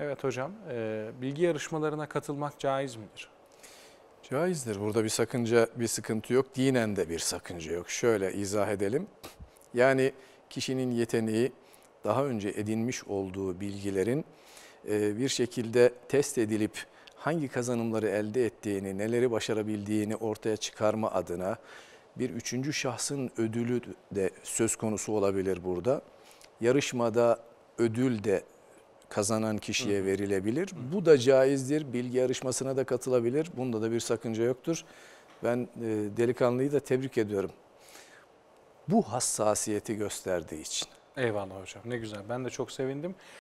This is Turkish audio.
Evet hocam, e, bilgi yarışmalarına katılmak caiz midir? Caizdir. Burada bir sakınca, bir sıkıntı yok. Dinen de bir sakınca yok. Şöyle izah edelim. Yani kişinin yeteneği daha önce edinmiş olduğu bilgilerin e, bir şekilde test edilip hangi kazanımları elde ettiğini, neleri başarabildiğini ortaya çıkarma adına bir üçüncü şahsın ödülü de söz konusu olabilir burada. Yarışmada ödül de kazanan kişiye verilebilir. Bu da caizdir. Bilgi yarışmasına da katılabilir. Bunda da bir sakınca yoktur. Ben e, delikanlıyı da tebrik ediyorum. Bu hassasiyeti gösterdiği için. Eyvallah hocam ne güzel ben de çok sevindim.